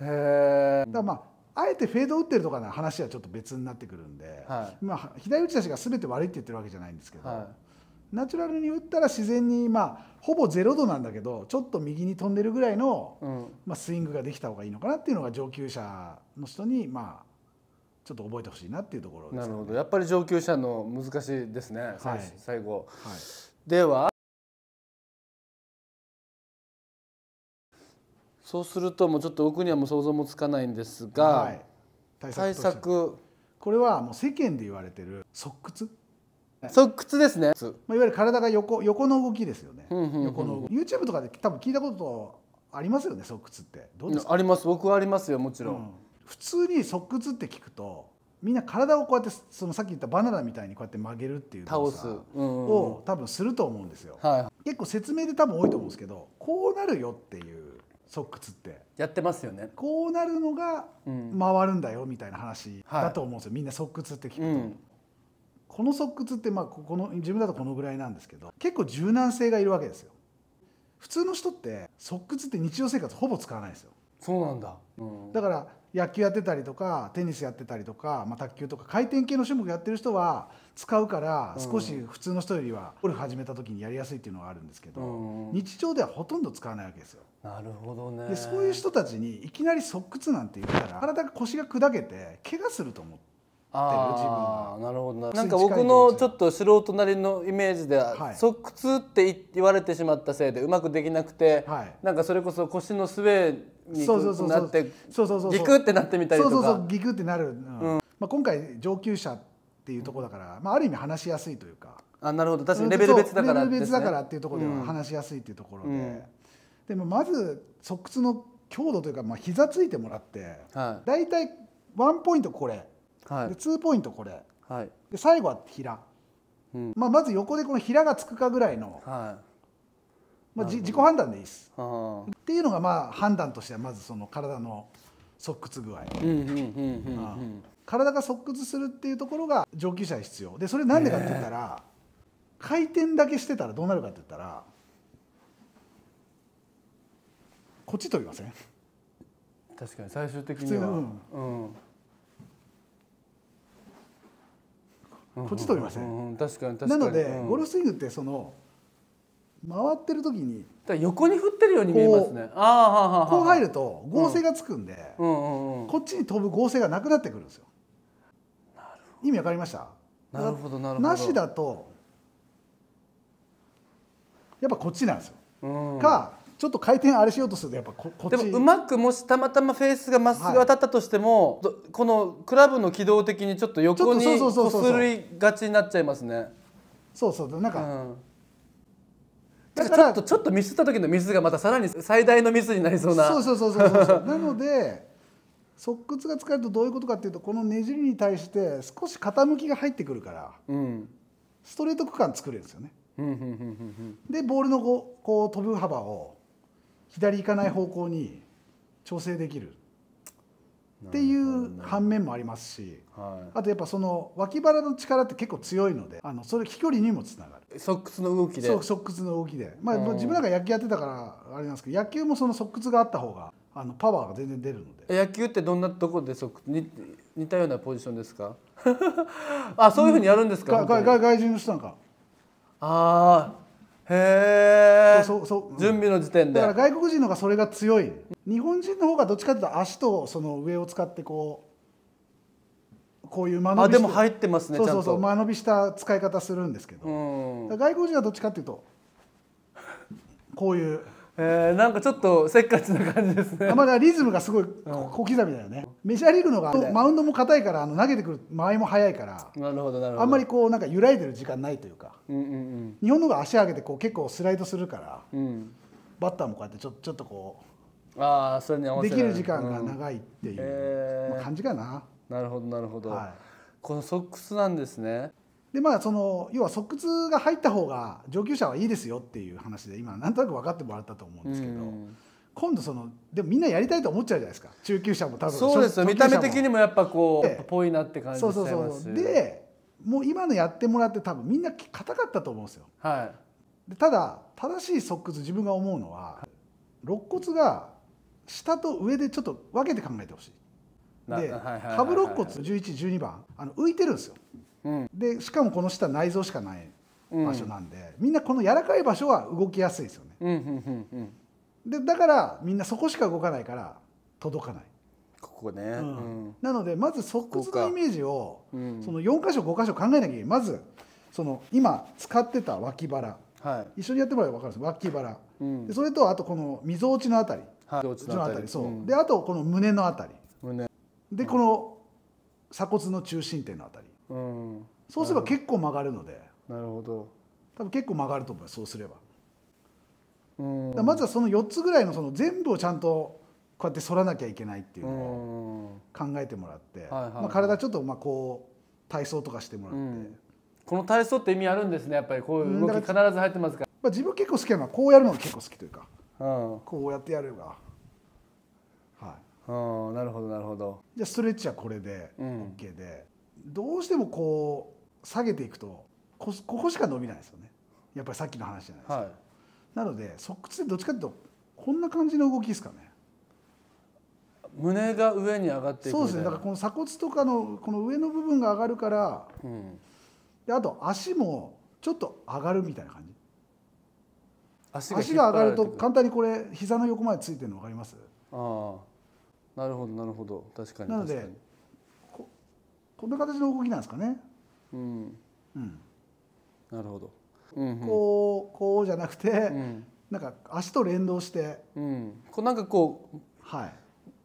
あへえだまああえてフェード打ってるとかの話はちょっと別になってくるんで、はい、まあ、左打ち出しが全て悪いって言ってるわけじゃないんですけど、はいナチュラルに打ったら自然にまあほぼゼロ度なんだけどちょっと右に飛んでるぐらいの、うん、まあ、スイングができた方がいいのかなっていうのが上級者の人にまあちょっと覚えてほしいなっていうところ、ね、なるほどやっぱり上級者の難しいですね、はい、最後、はい、ではそうするともうちょっと奥にはもう想像もつかないんですが、はい、対策対策これはもう世間で言われてる側屈側屈ですね、まあ、いわゆる体が横横の動きですよね、うんうん、横の動き YouTube とかで多分聞いたことありますよね側屈ってどうですかあります僕はありますよもちろん、うん、普通に側屈って聞くとみんな体をこうやってそのさっき言ったバナナみたいにこうやって曲げるっていう倒す、を多分すると思うんですよ、はい、結構説明で多分多いと思うんですけどこうなるよっていう側屈ってやってますよねこうなるのが回るんだよみたいな話だと思うんですよ、みんな側屈って聞くと、うん、この側屈ってまあこの自分だとこのぐらいなんですけど結構柔軟性がいるわけですよ普通の人って側屈って日常生活ほぼ使わないですよそうなんだ、うん、だから野球やってたりとかテニスやってたりとか、まあ、卓球とか回転系の種目やってる人は使うから少し普通の人よりはゴルフ始めた時にやりやすいっていうのはあるんですけど、うん、日常ではほとんど使わないわけですよ。なるほどねでそういう人たちにいきなり側屈なんて言ったら体が腰が砕けて怪我すると思って。自分なるほどなんか僕のちょっと素人なりのイメージでは、側痛って言われてしまったせいでうまくできなくて、はい、なんかそれこそ腰のスウェーになってギクってなってみたりとかそうそうそうギクってなる、うん、うん、まあ、今回上級者っていうところだから、まあ、ある意味話しやすいというかあなるほど確かにレベル別だから、ね、レベル別だからっていうところでは話しやすいっていうところで、うんうん、でもまず側痛の強度というか、まあ、膝ついてもらって、はい、大体ワンポイントこれ。はい、で2ポイントこれ、はい、で最後は平、うんまあ、まず横でこの平がつくかぐらいの、はいまあ、じ自己判断でいいですっていうのがまあ判断としてはまずその体の側屈具合体が側屈するっていうところが上級者は必要でそれなんでかって言ったら、えー、回転だけしてたらどうなるかって言ったらこっちと言いません確かに最終的には、うん、うんこっち飛びません確かに確かになので、ゴルフスイングってその回ってる時に横に振ってるように見えますねこう入ると合成がつくんで、こっちに飛ぶ合成がなくなってくるんですよ意味わかりましたなるほどなるほどなしだとやっぱこっちなんですよ、うん、かちょっと回転あれしようとするとやっぱここっちでもうまくもしたまたまフェースがまっすぐ当たったとしても、はい、このクラブの軌道的にちょっと横にこすりがちになっちゃいますね。そうそうなんか、うんだからちょっとちょっとミスった時のミスがまたさらに最大のミスになりそうなそうそうそうそうそう なので側屈が使えるとどういうことかっていうとこのねじりに対して少し傾きが入ってくるから、うん、ストレート区間作れるんですよね。でボールのこうこう飛ぶ幅を左行かない方向に調整できるっていう反面もありますし、はい、あとやっぱその脇腹の力って結構強いのであのそれ飛距離にもつながる側屈の動きでそう側屈の動きで、まあ、自分なんか野球やってたからあれなんですけど野球もその側屈があった方があのパワーが全然出るので野球ってどんなとこで側に似たようなポジションですか あそういうふうにやるんですかうん、外人の人なんかああへえ準備の時点でだから外国人の方がそれが強い日本人の方がどっちかというと足とその上を使ってこうこういう間延びあでも入ってますねそうそうそう間延びした使い方するんですけど、外国人はどっちかっていうとこういうえー、なんかちょっとせっかちな感じですねまだリズムがすごい小刻みだよね、メジャーリーグのがマウンドも硬いからあの投げてくる間合いも速いからなるほどなるほどあんまりこうなんか揺らいでる時間ないというか、うんうんうん、日本のが足上げてこう結構スライドするから、うん、バッターもこうやってちょちょっとこうあそれにできる時間が長いっていう、うんえー、感じかななるほどなるほど、はい、このソックスなんですねでまあその要は側屈が入った方が上級者はいいですよっていう話で今なんとなく分かってもらったと思うんですけど、うん、今度そのでもみんなやりたいと思っちゃうじゃないですか中級者も多分そうです見た目的にもやっぱこうっぽいなって感じそうそうそうでもう今のやってもらって多分みんな硬かったと思うんですよ、はい、でただ正しい側屈自分が思うのは肋骨が下と上でちょっと分けて考えてほしいで、はいはい、下部肋骨1112番あの浮いてるんですよでしかもこの下内臓しかない場所なんで、みんなこの柔らかい場所は動きやすいですよね、でだからみんなそこしか動かないから届かないここね、なのでまず側屈のイメージをその4箇所5箇所考えなきゃいけないまずその今使ってた脇腹、はい、一緒にやってもらえば分かるんです脇腹、うん、でそれとあとこのみぞおちのあたり、はい、のあたりそう、うん、であとこの胸のあたり胸でこの鎖骨の中心点のあたりうん、そうすれば結構曲がるのでなるほど多分結構曲がると思うそうすれば、うん、まずはその4つぐらいのその全部をちゃんとこうやって反らなきゃいけないっていうのを考えてもらって、まあ、体ちょっとまあこう体操とかしてもらって、うん、この体操って意味あるんですねやっぱりこういう動き必ず入ってますから、まあ、自分結構好きなのはこうやるのが結構好きというか、うん、こうやってやればはい、うん、なるほどなるほどじゃあストレッチはこれで OK で、どうしてもこう下げていくとここしか伸びないですよねやっぱりさっきの話じゃないですか、はい、なので側屈ってどっちかっていうとこんな感じの動きですかね胸が上に上がっていくそうですねだからこの鎖骨とかのこの上の部分が上がるから、うん、であと足もちょっと上がるみたいな感じ足が足が上がると簡単にこれ膝の横までついてるの分かりますああなるほどなるほど確かになのでこんな形の動きなんですかね。うん、うん、なるほど、うんうん、こうこうじゃなくて、うん、なんか足と連動して、うん、こうなんかこう、は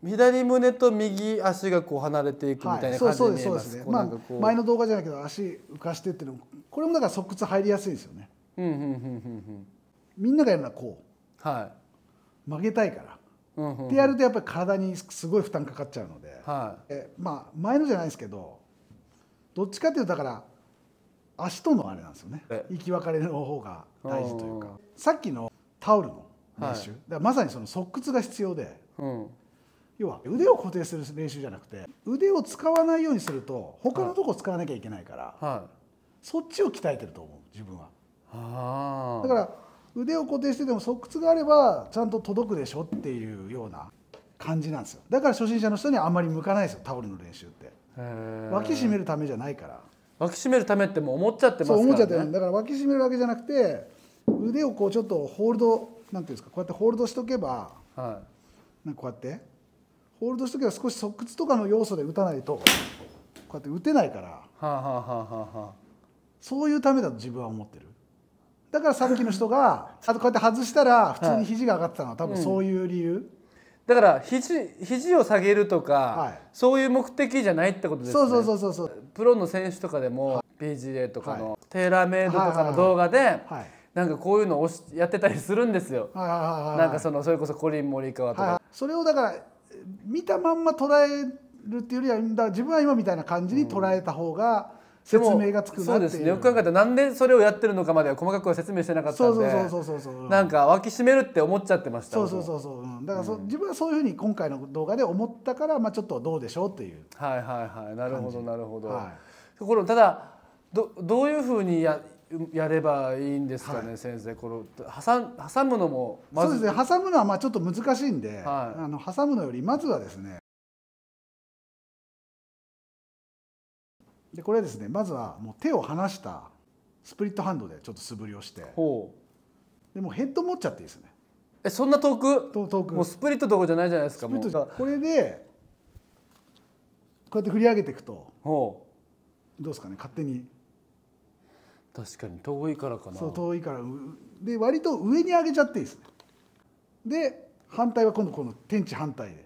い、左胸と右足がこう離れていくみたいな感じで見えます、ね、まあ、前の動画じゃないけど足浮かしてっていうのもこれもだから側屈入りやすいですよね。うんうんうんうんうんみんながやるのはこう、はい、曲げたいから、うんうんうん、ってやるとやっぱり体にすごい負担かかっちゃうので、はい、えまあ前のじゃないですけどどっちかっていうとだから足とのあれなんですよね行き別れの方が大事というかさっきのタオルの練習、はい、だまさにその側屈が必要で、うん、要は腕を固定する練習じゃなくて腕を使わないようにすると他のとこ使わなきゃいけないから、はい、そっちを鍛えてると思う自分は。だから腕を固定してても側屈があればちゃんと届くでしょっていうような感じなんですよだから初心者の人にはあんまり向かないですよタオルの練習って。脇締めるためじゃないから脇締めるためってもう思っちゃってますから、ね、そう思っちゃってだから脇締めるわけじゃなくて腕をこうちょっとホールドなんていうんですかこうやってホールドしとけば、はい、なんかこうやってホールドしとけば少し側屈とかの要素で打たないとこうやって打てないから、はあはあはあはあ、そういうためだと自分は思ってるだからさっきの人が あとこうやって外したら普通に肘が上がってたのは多分そういう理由、はいうんだから肘肘を下げるとか、はい、そういう目的じゃないってことですね。そうそうそうそうプロの選手とかでも PGA とかの、はい、テーラーメイドとかの動画で、はいはいはいはい、なんかこういうのをやってたりするんですよ。はいはいはいはい、なんかそのそれこそコリン・モリカワとか、はいそれをだから見たまんま捉えるっていうよりは自分は今みたいな感じに捉えた方が、うん説明がつくそうですねよく考えたらなんでそれをやってるのかまでは細かくは説明してなかったんでなんか湧きしめるって思っちゃってましたそうそうそうそう、うん、だからそ、うん、自分はそういうふうに今回の動画で思ったから、まあ、ちょっとどうでしょうというはいはいはいなるほどなるほど、はい、ころただどどういうふうにややればいいんですかね、はい、先生この挟挟むのもそうですね挟むのはまあちょっと難しいんで、はい、あの挟むのよりまずはですねでこれですねまずはもう手を離したスプリットハンドでちょっと素振りをしてでもヘッド持っちゃっていいですねえそんな遠く遠くもうスプリットどこじゃないじゃないですかこれでこうやって振り上げていくとどうですかね勝手に確かに遠いからかなそう遠いからで割と上に上げちゃっていいですねで反対は今度この天地反対で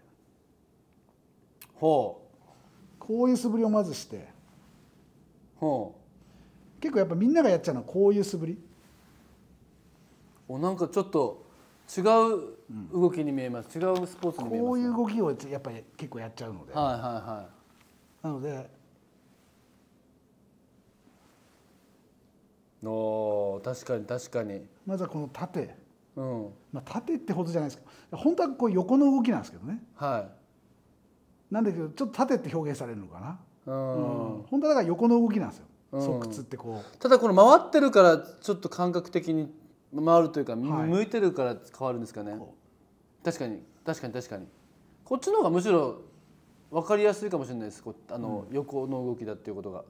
ほうこういう素振りをまずして結構やっぱみんながやっちゃうのはこういう素振りおなんかちょっと違う動きに見えます、うん、違うスポーツに見えます、ね、こういう動きをやっぱり結構やっちゃうので、はいはいはい、なのでお確かに確かにまずはこの縦、うんまあ、縦ってほどじゃないですけど本当はこう横の動きなんですけどね、はい、なんだけどちょっと縦って表現されるのかな本当はだから横の動きなんですよ側屈ってこうただこの回ってるからちょっと感覚的に回るというか、向いてるから変わるんですかね確かに確かに確かにこっちの方がむしろ分かりやすいかもしれないですあの、横の動きだっていうことが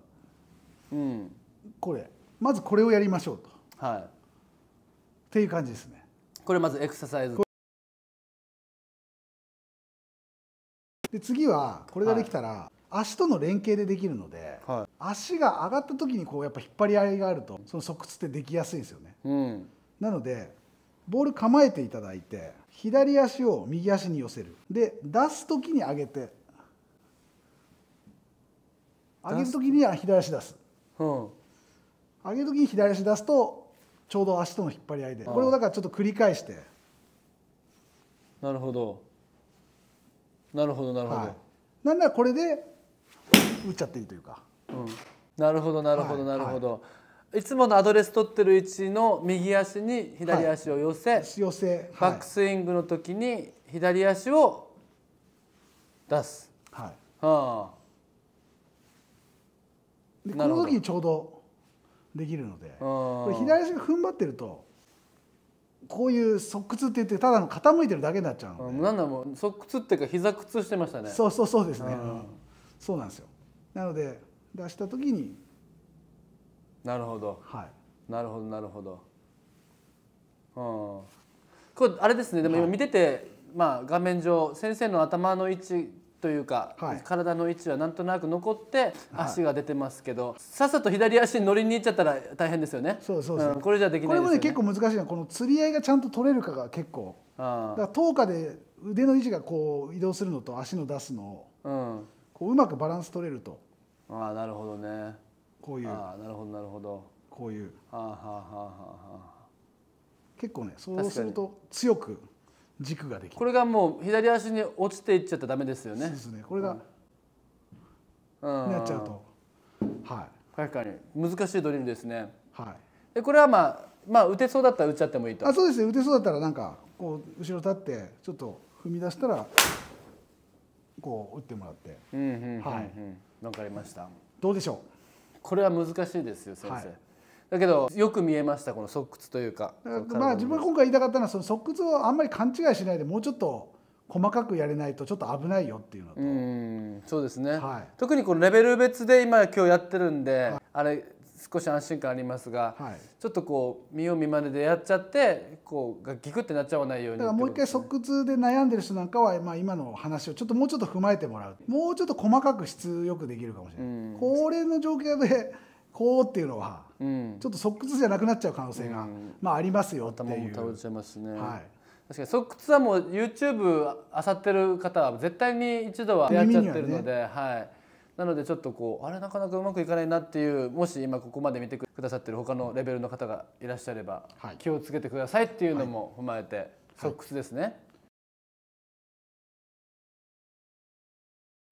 うんこれまずこれをやりましょうとはいっていう感じですねこれまずエクササイズで次はこれができたら、足との連携でできるので、はい、足が上がった時にこうやっぱ引っ張り合いがあるとその側屈ってできやすいんですよね、うん、なのでボール構えていただいて左足を右足に寄せるで出す時に上げて上げる時には左足出す、うん、上げる時に左足出すとちょうど足との引っ張り合いでこれをだからちょっと繰り返してなるほどなるほどなるほど、はい、なんならこれで打っちゃっていいというか、うん、なるほどなるほどなるほど、はいはい、いつものアドレス取ってる位置の右足に左足を寄せはい、寄せバックスイングの時に左足を出す、はいはあ、でこの時にちょうどできるので、こ左足が踏ん張ってるとこういう側屈って言ってただの傾いてるだけになっちゃうので、なんだもう側屈っていうか膝屈してましたねそうそうそうですね、うん、そうなんですよなので出した時になるほど、はい、なるほどなるほど、うん、これあれですねでも今見てて、はい、まあ、画面上先生の頭の位置というか、はい、体の位置はなんとなく残って足が出てますけど、はい、さっさと左足に乗りに行っちゃったら大変ですよね。そうそう、そうん、これじゃできない、ね、これもね結構難しいのはこの釣り合いがちゃんと取れるかが結構。あだから10日で腕の位置がこう移動するのと足の出すのを、うん、こううまくバランス取れるとああなるほどねこういうああなるほどなるほどこういうはあはあはあはあ結構ねそうすると強く軸ができるこれがもう左足に落ちていっちゃったらダメですよねそうですねこれが、うん、なっちゃうと、はい確かに難しいドリルですねはいでこれはまあまあ打てそうだったら打っちゃってもいいとあそうですね打てそうだったらなんかこう後ろ立ってちょっと踏み出したらこう打ってもらって、うんうん、はい、わかりましたどうでしょうこれは難しいですよ先生、はい、だけどよく見えましたこの側屈というかまあ自分が今回言いたかったのはその側屈をあんまり勘違いしないでもうちょっと細かくやれないとちょっと危ないよっていうのとそうですね、はい、特にこのレベル別で今今日やってるんで、はい、あれ少し安心感ありますが、はい、ちょっとこう見よう見まねでやっちゃってこうがギクってなっちゃわないように、だからもう一回側屈で悩んでる人なんかは、まあ、今の話をちょっともうちょっと踏まえてもらうもうちょっと細かく質よくできるかもしれない。うん、これの状況でこうっていうのは、うん、ちょっと側屈じゃなくなっちゃう可能性が、うん、まあありますよっていう。頭も確かに側屈はもう YouTube あさってる方は絶対に一度はやっちゃってるので、ね、はい。なのでちょっとこうあれなかなかうまくいかないなっていうもし今ここまで見てくださってる他のレベルの方がいらっしゃれば、はい、気をつけてくださいっていうのも踏まえて、はい、ソックスですね。はい、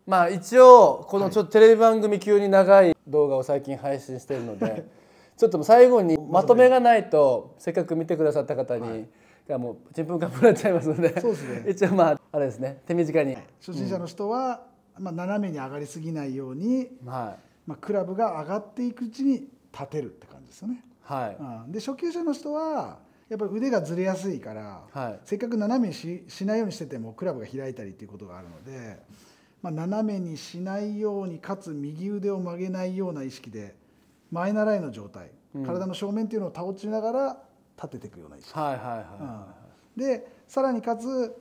まあ一応このちょっとテレビ番組急に長い動画を最近配信してるので ちょっと最後にまとめがないとせっかく見てくださった方に、がもうちんぷんかぶらっちゃいますので、ね、一応まああれですね手短に、初心者の人は、まあ、斜めに上がりすぎないように、はい、まあ、クラブが上がっていくうちに立てるって感じですよね。はい、で初級者の人はやっぱり腕がずれやすいから、はい、せっかく斜めにししないようにしててもクラブが開いたりっていうことがあるので、まあ、斜めにしないようにかつ右腕を曲げないような意識で前習いの状態、うん、体の正面っていうのを倒ちながら立てていくような意識。はいはいはい、うん、でさらにかつ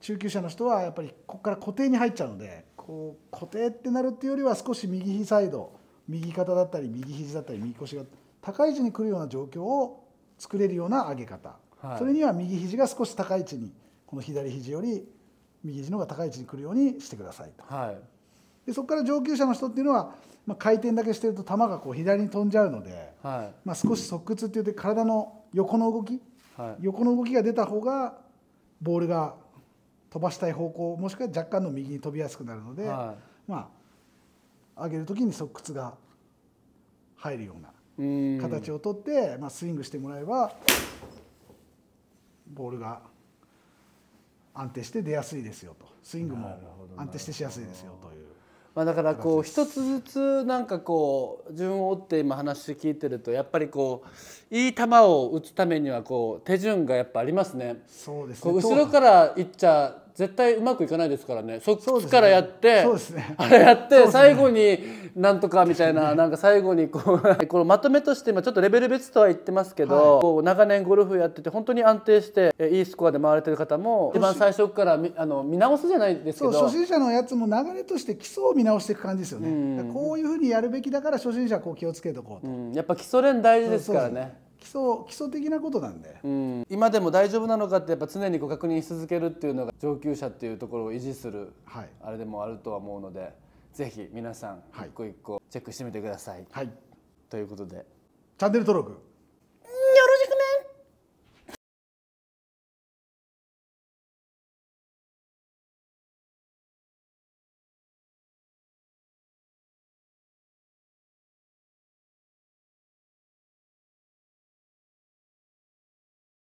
中級者の人はやっぱりここから固定に入っちゃうのでこう固定ってなるっていうよりは少し右サイド右肩だったり右肘だったり右腰が高い位置に来るような状況を作れるような上げ方、はい、それには右肘が少し高い位置にこの左肘より右肘の方が高い位置に来るようにしてくださいと、はい、でそこから上級者の人っていうのは、まあ、回転だけしてると球がこう左に飛んじゃうので、はい、まあ、少し側屈っていって体の横の動き、横の動きが出た方がボールが飛ばしたい方向もしくは若干の右に飛びやすくなるので、はい、まあ上げる時に側屈が入るような形をとって、まあ、スイングしてもらえばボールが安定して出やすいですよとスイングも安定してしやすいですよという。まあ、だからこう一つずつなんかこう順を追って今話聞いてるとやっぱりこういい球を打つためにはこう手順がやっぱありますね。そうです、ね、後ろからいっちゃ絶対うまくいかないですからねそっちからやって、ね、あれやって、ね、最後になんとかみたいな、ね、なんか最後にこう このまとめとして今ちょっとレベル別とは言ってますけど、はい、こう長年ゴルフやってて本当に安定していいスコアで回れてる方も一番最初からみあの見直すじゃないですけど初心者のやつも流れとして基礎を見直していく感じですよね、うん、こういうふうにやるべきだから初心者こう気をつけておこうと、うん、やっぱ基礎練大事ですからね礎基礎的なことなんで、うん、今でも大丈夫なのかってやっぱ常にこう確認し続けるっていうのが上級者っていうところを維持する、はい、あれでもあるとは思うのでぜひ皆さん一個一個チェックしてみてください。はい、ということでチャンネル登録